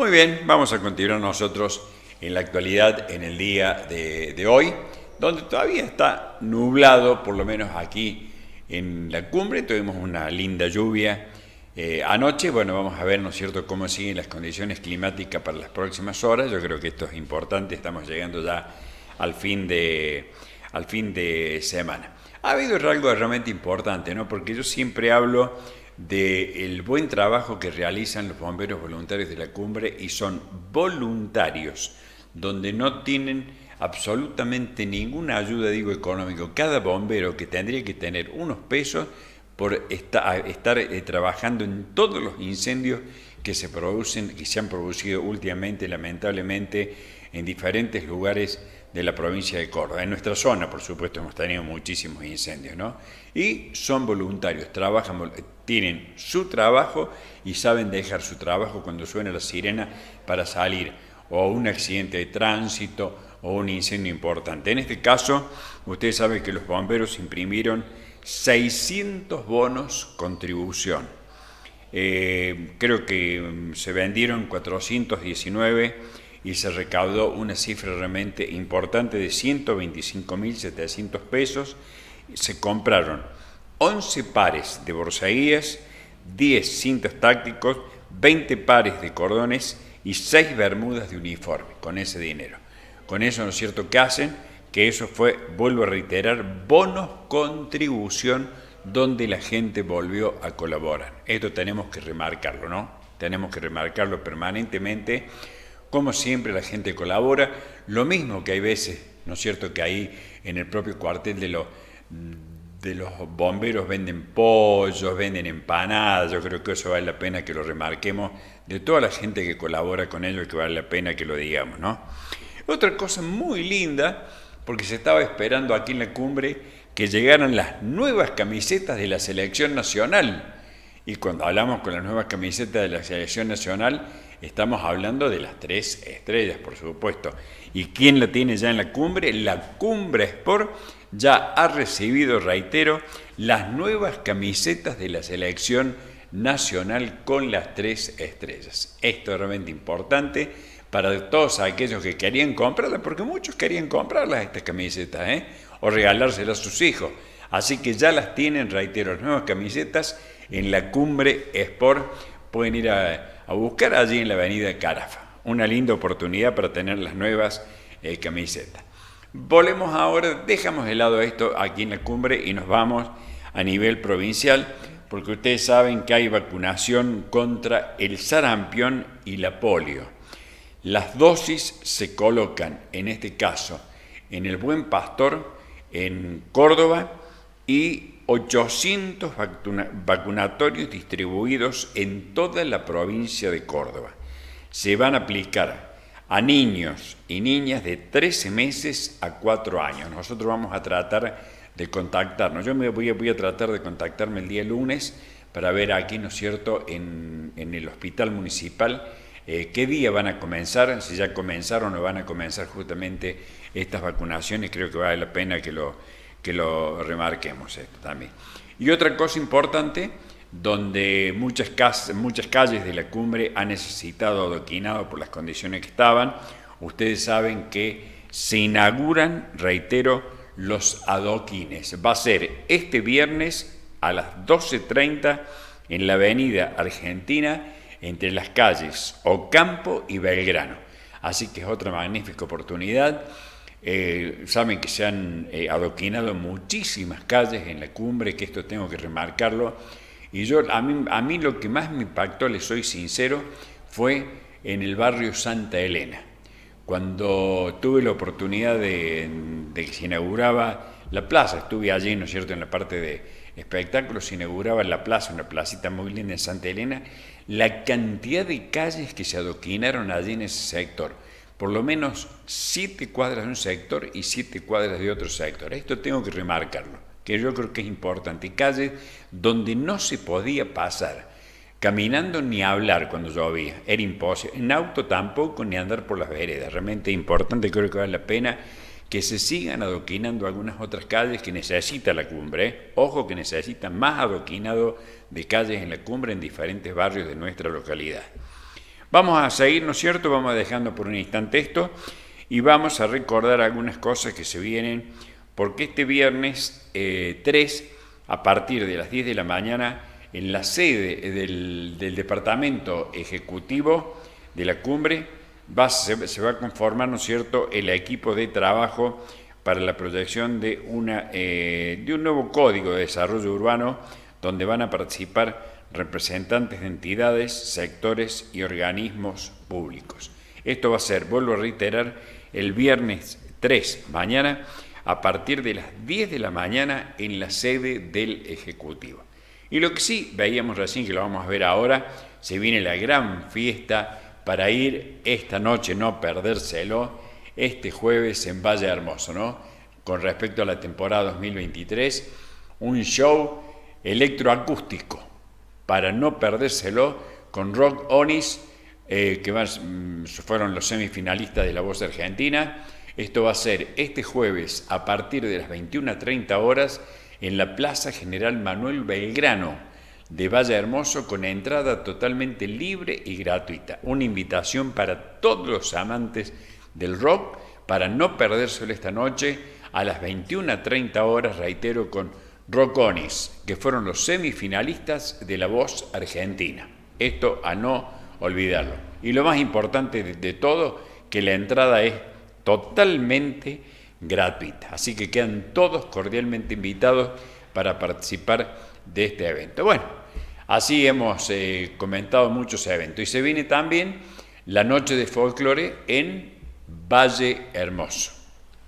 Muy bien, vamos a continuar nosotros en la actualidad en el día de, hoy, donde todavía está nublado, por lo menos aquí en la cumbre, tuvimos una linda lluvia eh, anoche, bueno, vamos a ver, ¿no es cierto?, cómo siguen las condiciones climáticas para las próximas horas, yo creo que esto es importante, estamos llegando ya al fin de, al fin de semana. Ha habido algo realmente importante, ¿no?, porque yo siempre hablo del buen trabajo que realizan los bomberos voluntarios de la cumbre y son voluntarios, donde no tienen absolutamente ninguna ayuda, digo, económico. Cada bombero que tendría que tener unos pesos por estar eh, trabajando en todos los incendios que se producen y se han producido últimamente, lamentablemente, en diferentes lugares de la provincia de Córdoba. En nuestra zona, por supuesto, hemos tenido muchísimos incendios, ¿no? Y son voluntarios, trabajan, tienen su trabajo y saben dejar su trabajo cuando suena la sirena para salir o un accidente de tránsito o un incendio importante. En este caso, ustedes saben que los bomberos imprimieron 600 bonos contribución. Eh, creo que mm, se vendieron 419 y se recaudó una cifra realmente importante de 125.700 pesos. Se compraron 11 pares de borsaguías, 10 cintas tácticos, 20 pares de cordones y 6 bermudas de uniforme con ese dinero. Con eso, ¿no es cierto? que hacen? Que eso fue, vuelvo a reiterar, bonos contribución donde la gente volvió a colaborar. Esto tenemos que remarcarlo, ¿no? Tenemos que remarcarlo permanentemente como siempre la gente colabora, lo mismo que hay veces, ¿no es cierto?, que ahí en el propio cuartel de los, de los bomberos venden pollos, venden empanadas, yo creo que eso vale la pena que lo remarquemos, de toda la gente que colabora con ellos, que vale la pena que lo digamos, ¿no? Otra cosa muy linda, porque se estaba esperando aquí en la cumbre que llegaran las nuevas camisetas de la selección nacional. Y cuando hablamos con las nuevas camisetas de la selección nacional, Estamos hablando de las tres estrellas, por supuesto. ¿Y quién la tiene ya en la cumbre? La Cumbre Sport ya ha recibido, reitero, las nuevas camisetas de la selección nacional con las tres estrellas. Esto es realmente importante para todos aquellos que querían comprarlas, porque muchos querían comprarlas estas camisetas, ¿eh? o regalárselas a sus hijos. Así que ya las tienen, reitero, las nuevas camisetas en la cumbre Sport. Pueden ir a, a buscar allí en la avenida Carafa. Una linda oportunidad para tener las nuevas eh, camisetas. Volvemos ahora, dejamos de lado esto aquí en la cumbre y nos vamos a nivel provincial, porque ustedes saben que hay vacunación contra el sarampión y la polio. Las dosis se colocan, en este caso, en el Buen Pastor, en Córdoba, y 800 vacunatorios distribuidos en toda la provincia de Córdoba. Se van a aplicar a niños y niñas de 13 meses a 4 años. Nosotros vamos a tratar de contactarnos. Yo me voy a, tratar de contactarme el día lunes para ver aquí, ¿no es cierto?, en, el hospital municipal eh, qué día van a comenzar, si ya comenzaron o van a comenzar justamente estas vacunaciones. Creo que vale la pena que lo que lo remarquemos eh, también. Y otra cosa importante, donde muchas, casas, muchas calles de la cumbre han necesitado adoquinado por las condiciones que estaban, ustedes saben que se inauguran, reitero, los adoquines. Va a ser este viernes a las 12.30 en la avenida Argentina, entre las calles Ocampo y Belgrano. Así que es otra magnífica oportunidad eh, saben que se han eh, adoquinado muchísimas calles en la cumbre, que esto tengo que remarcarlo. Y yo, a mí, a mí lo que más me impactó, les soy sincero, fue en el barrio Santa Elena. Cuando tuve la oportunidad de, de que se inauguraba la plaza, estuve allí, ¿no es cierto?, en la parte de espectáculos, se inauguraba la plaza, una placita muy linda en Santa Elena, la cantidad de calles que se adoquinaron allí en ese sector por lo menos siete cuadras de un sector y siete cuadras de otro sector. Esto tengo que remarcarlo, que yo creo que es importante. calles donde no se podía pasar caminando ni hablar cuando llovía, era imposible. En auto tampoco, ni andar por las veredas. Realmente importante, creo que vale la pena que se sigan adoquinando algunas otras calles que necesita la cumbre. ¿eh? Ojo que necesita más adoquinado de calles en la cumbre en diferentes barrios de nuestra localidad. Vamos a seguir, ¿no es cierto? Vamos dejando por un instante esto y vamos a recordar algunas cosas que se vienen, porque este viernes 3, eh, a partir de las 10 de la mañana, en la sede eh, del, Departamento Ejecutivo de la Cumbre, se, va a conformar, ¿no es cierto?, el equipo de trabajo para la proyección de, una, eh, de un nuevo código de desarrollo urbano donde van a participar representantes de entidades, sectores y organismos públicos. Esto va a ser, vuelvo a reiterar, el viernes 3, mañana, a partir de las 10 de la mañana en la sede del Ejecutivo. Y lo que sí veíamos recién, que lo vamos a ver ahora, se viene la gran fiesta para ir esta noche, no perdérselo, este jueves en Valle Hermoso, ¿no? Con respecto a la temporada 2023, un show electroacústico para no perdérselo con Rock Onis, eh, que mm, fueron los semifinalistas de La Voz Argentina. Esto va a ser este jueves a partir de las 21.30 horas en la Plaza General Manuel Belgrano de Valle Hermoso con entrada totalmente libre y gratuita. Una invitación para todos los amantes del rock para no perdérselo esta noche a las 21.30 horas, reitero, con Rocones, que fueron los semifinalistas de La Voz Argentina. Esto a no olvidarlo. Y lo más importante de, todo, que la entrada es totalmente gratuita. Así que quedan todos cordialmente invitados para participar de este evento. Bueno, así hemos eh, comentado muchos eventos. Y se viene también la noche de folclore en Valle Hermoso.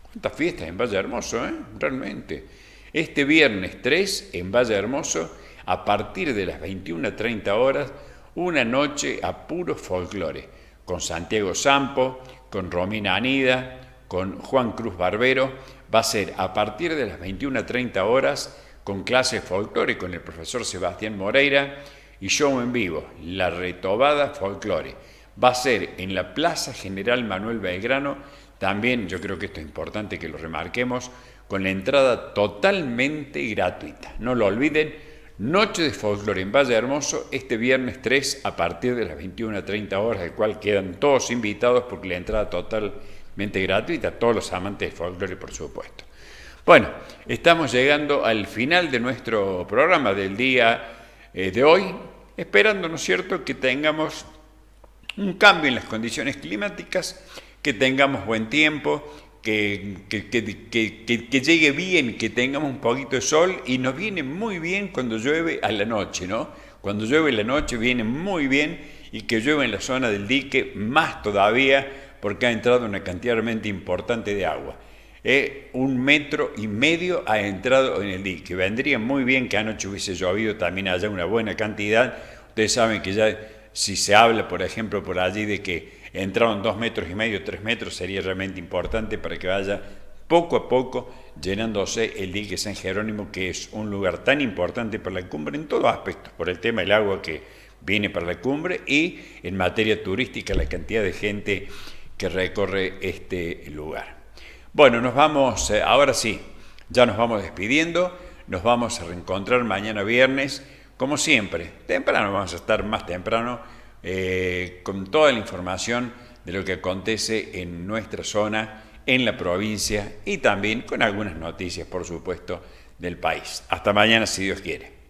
¿Cuántas fiestas en Valle Hermoso, eh? Realmente. Este viernes 3, en Valle Hermoso, a partir de las 21.30 horas, una noche a puro folclore, con Santiago Sampo, con Romina Anida, con Juan Cruz Barbero, va a ser a partir de las 21.30 horas, con clase folclore con el profesor Sebastián Moreira y show en vivo, La Retobada Folclore. Va a ser en la Plaza General Manuel Belgrano, también yo creo que esto es importante que lo remarquemos, con la entrada totalmente gratuita. No lo olviden, Noche de Folklore en Valle Hermoso, este viernes 3 a partir de las 21.30 horas, del cual quedan todos invitados porque la entrada totalmente gratuita, todos los amantes de folklore, por supuesto. Bueno, estamos llegando al final de nuestro programa del día eh, de hoy, esperando, ¿no es cierto?, que tengamos un cambio en las condiciones climáticas, que tengamos buen tiempo, que, llegue bien, que tengamos un poquito de sol y nos viene muy bien cuando llueve a la noche, ¿no? Cuando llueve a la noche viene muy bien y que llueve en la zona del dique más todavía porque ha entrado una cantidad realmente importante de agua. Eh, un metro y medio ha entrado en el dique. Vendría muy bien que anoche hubiese llovido también allá una buena cantidad. Ustedes saben que ya si se habla, por ejemplo, por allí de que entraron dos metros y medio, tres metros, sería realmente importante para que vaya poco a poco llenándose el dique San Jerónimo, que es un lugar tan importante para la cumbre en todos aspectos, por el tema del agua que viene para la cumbre y en materia turística la cantidad de gente que recorre este lugar. Bueno, nos vamos, eh, ahora sí, ya nos vamos despidiendo, nos vamos a reencontrar mañana viernes, como siempre, temprano, vamos a estar más temprano eh, con toda la información de lo que acontece en nuestra zona, en la provincia y también con algunas noticias, por supuesto, del país. Hasta mañana, si Dios quiere.